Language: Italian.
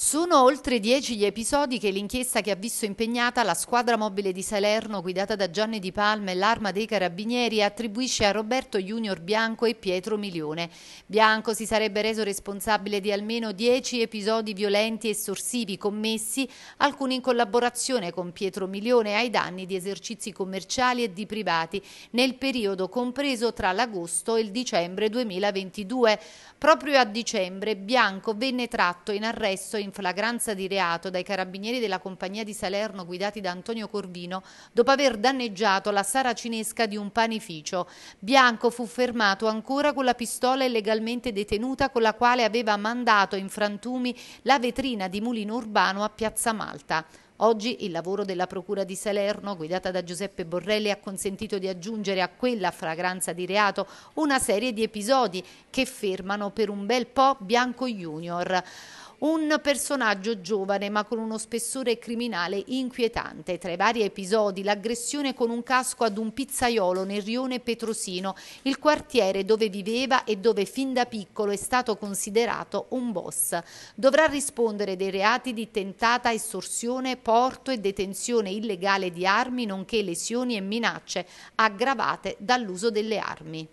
Sono oltre dieci gli episodi che l'inchiesta che ha visto impegnata la squadra mobile di Salerno guidata da Gianni Di Palma e l'arma dei carabinieri attribuisce a Roberto Junior Bianco e Pietro Milione. Bianco si sarebbe reso responsabile di almeno dieci episodi violenti e sorsivi commessi, alcuni in collaborazione con Pietro Milione ai danni di esercizi commerciali e di privati nel periodo compreso tra l'agosto e il dicembre 2022. Proprio a dicembre Bianco venne tratto in arresto in in flagranza di reato dai carabinieri della compagnia di Salerno guidati da Antonio Corvino dopo aver danneggiato la saracinesca di un panificio. Bianco fu fermato ancora con la pistola illegalmente detenuta con la quale aveva mandato in frantumi la vetrina di Mulino Urbano a Piazza Malta. Oggi il lavoro della Procura di Salerno, guidata da Giuseppe Borrelli, ha consentito di aggiungere a quella fragranza di reato una serie di episodi che fermano per un bel po' Bianco Junior un personaggio giovane ma con uno spessore criminale inquietante. Tra i vari episodi l'aggressione con un casco ad un pizzaiolo nel rione Petrosino, il quartiere dove viveva e dove fin da piccolo è stato considerato un boss. Dovrà rispondere dei reati di tentata estorsione, porto e detenzione illegale di armi nonché lesioni e minacce aggravate dall'uso delle armi.